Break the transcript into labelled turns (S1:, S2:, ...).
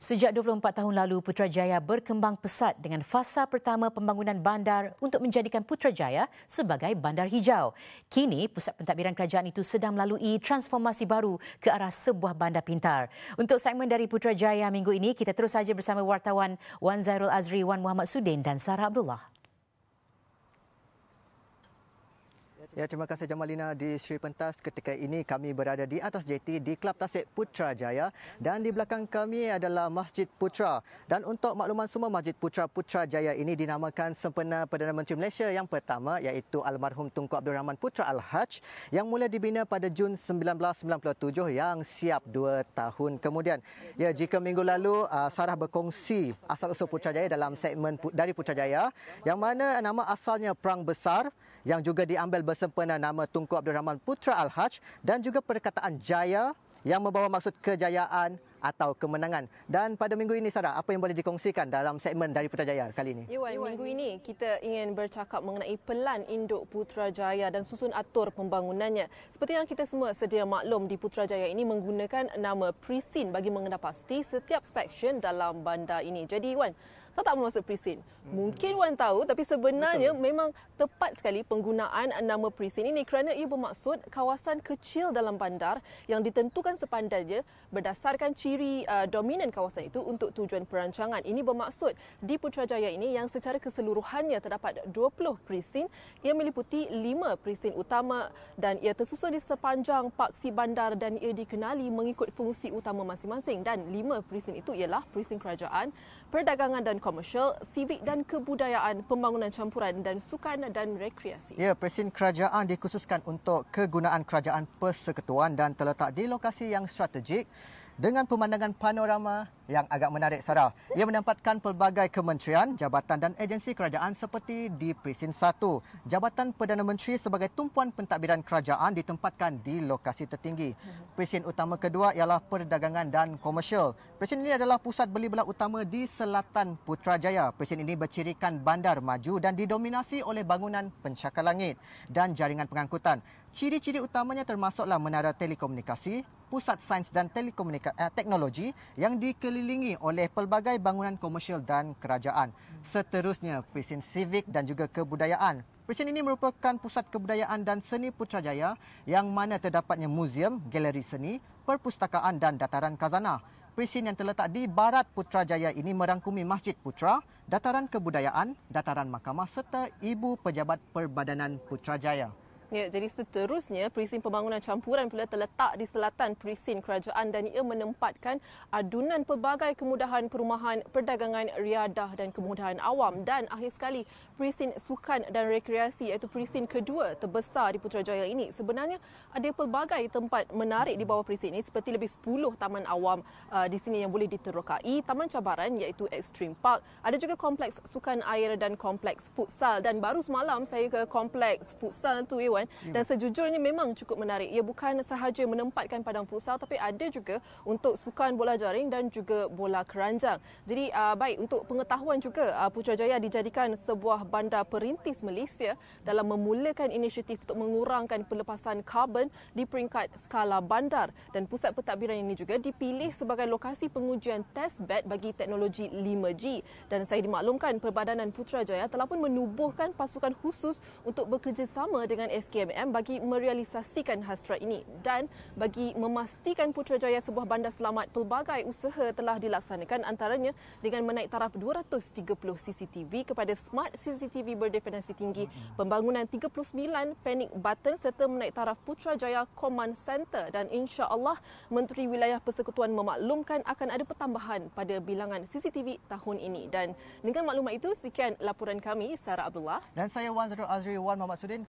S1: Sejak 24 tahun lalu, Putrajaya berkembang pesat dengan fasa pertama pembangunan bandar untuk menjadikan Putrajaya sebagai bandar hijau. Kini, pusat pentadbiran kerajaan itu sedang melalui transformasi baru ke arah sebuah bandar pintar. Untuk segmen dari Putrajaya minggu ini, kita terus saja bersama wartawan Wan Zairul Azri, Wan Muhammad Sudin dan Sarah Abdullah. Ya, terima kasih Jamalina di Sri Pentas. Ketika ini kami berada di atas jeti di Kelab Tasik Putra Jaya dan di belakang kami adalah Masjid Putra. Dan untuk makluman semua, Masjid Putra Putra Jaya ini dinamakan sempena Perdana Menteri Malaysia yang pertama iaitu Almarhum Tunku Abdul Rahman Putra Al-Hajj yang mula dibina pada Jun 1997 yang siap dua tahun kemudian. Ya, jika minggu lalu ah, Sarah berkongsi asal-usul Putra Jaya dalam segmen dari Putra Jaya yang mana nama asalnya Perang Besar yang juga diambil bersama sempena nama Tunku Abdul Rahman Putra Al-Haj dan juga perkataan jaya yang membawa maksud kejayaan atau kemenangan. Dan pada minggu ini Sarah, apa yang boleh dikongsikan dalam segmen dari Putrajaya kali ini?
S2: Iwan, minggu ini kita ingin bercakap mengenai pelan induk Putrajaya dan susun atur pembangunannya. Seperti yang kita semua sedia maklum di Putrajaya ini menggunakan nama Prisin bagi mengenal pasti setiap section dalam bandar ini. Jadi Iwan, saya tak maksud presin. Mungkin Wan tahu tapi sebenarnya Betul. memang tepat sekali penggunaan nama presin ini kerana ia bermaksud kawasan kecil dalam bandar yang ditentukan sepandainya berdasarkan ciri uh, dominan kawasan itu untuk tujuan perancangan. Ini bermaksud di Putrajaya ini yang secara keseluruhannya terdapat 20 presin ia meliputi 5 presin utama dan ia tersusun di sepanjang paksi bandar dan ia dikenali mengikut fungsi utama masing-masing dan 5 presin itu ialah presin kerajaan, perdagangan dan komersial, sivik dan kebudayaan, pembangunan campuran dan sukan dan rekreasi.
S1: Ya, Presiden Kerajaan dikhususkan untuk kegunaan Kerajaan Persekutuan dan terletak di lokasi yang strategik dengan pemandangan panorama yang agak menarik Sarah. Ia menempatkan pelbagai kementerian, jabatan dan agensi kerajaan seperti di Presiden 1. Jabatan Perdana Menteri sebagai tumpuan pentadbiran kerajaan ditempatkan di lokasi tertinggi. Presiden utama kedua ialah perdagangan dan komersial. Presiden ini adalah pusat beli belah utama di selatan Putrajaya. Presiden ini bercirikan bandar maju dan didominasi oleh bangunan pencakar langit dan jaringan pengangkutan. Ciri-ciri utamanya termasuklah menara telekomunikasi, pusat sains dan telekomunikasi eh, teknologi yang dikelilingi dikelilingi oleh pelbagai bangunan komersial dan kerajaan. Seterusnya, Presiden Civic dan juga Kebudayaan. Presiden ini merupakan pusat kebudayaan dan seni Putrajaya yang mana terdapatnya muzium, galeri seni, perpustakaan dan dataran kazana. Presiden yang terletak di barat Putrajaya ini merangkumi Masjid Putra, dataran kebudayaan, dataran mahkamah serta ibu pejabat perbadanan Putrajaya.
S2: Ya, jadi seterusnya, Presin pembangunan campuran pula terletak di selatan Presin kerajaan dan ia menempatkan adunan pelbagai kemudahan perumahan, perdagangan, riadah dan kemudahan awam. Dan akhir sekali, Presin sukan dan rekreasi iaitu Presin kedua terbesar di Putrajaya ini. Sebenarnya, ada pelbagai tempat menarik di bawah Presin ini seperti lebih 10 taman awam uh, di sini yang boleh diterokai. Taman cabaran iaitu Extreme Park. Ada juga kompleks sukan air dan kompleks futsal. Dan baru semalam, saya ke kompleks futsal tu, Iwan. Eh, tuan yeah. dan sejujurnya memang cukup menarik ia bukan sahaja menempatkan padang futsal tapi ada juga untuk sukan bola jaring dan juga bola keranjang jadi uh, baik untuk pengetahuan juga uh, Putrajaya dijadikan sebuah bandar perintis Malaysia dalam memulakan inisiatif untuk mengurangkan pelepasan karbon di peringkat skala bandar dan pusat pentadbiran ini juga dipilih sebagai lokasi pengujian test bed bagi teknologi 5G dan saya dimaklumkan perbadanan Putrajaya telah pun menubuhkan pasukan khusus untuk bekerjasama dengan SK SKMM bagi merealisasikan hasrat ini dan bagi memastikan Putrajaya sebuah bandar selamat pelbagai usaha telah dilaksanakan antaranya dengan menaik taraf 230 CCTV kepada smart CCTV berdefinisi tinggi, pembangunan 39 panic button serta menaik taraf Putrajaya Command Center dan insya-Allah Menteri Wilayah Persekutuan memaklumkan akan ada pertambahan pada bilangan CCTV tahun ini dan dengan maklumat itu sekian laporan kami Sarah Abdullah
S1: dan saya Wan Zarul Azri Wan Muhammad Sudin